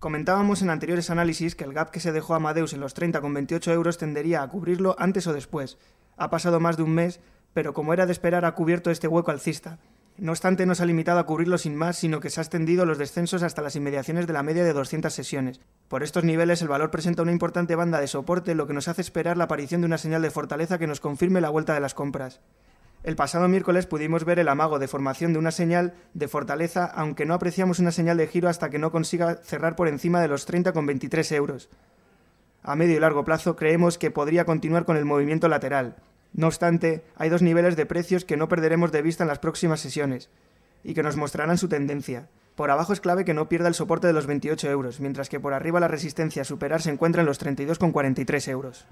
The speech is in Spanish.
Comentábamos en anteriores análisis que el gap que se dejó Amadeus en los 30,28 euros tendería a cubrirlo antes o después. Ha pasado más de un mes, pero como era de esperar ha cubierto este hueco alcista. No obstante, no se ha limitado a cubrirlo sin más, sino que se ha extendido los descensos hasta las inmediaciones de la media de 200 sesiones. Por estos niveles, el valor presenta una importante banda de soporte, lo que nos hace esperar la aparición de una señal de fortaleza que nos confirme la vuelta de las compras. El pasado miércoles pudimos ver el amago de formación de una señal de fortaleza, aunque no apreciamos una señal de giro hasta que no consiga cerrar por encima de los 30,23 euros. A medio y largo plazo creemos que podría continuar con el movimiento lateral. No obstante, hay dos niveles de precios que no perderemos de vista en las próximas sesiones y que nos mostrarán su tendencia. Por abajo es clave que no pierda el soporte de los 28 euros, mientras que por arriba la resistencia a superar se encuentra en los 32,43 euros.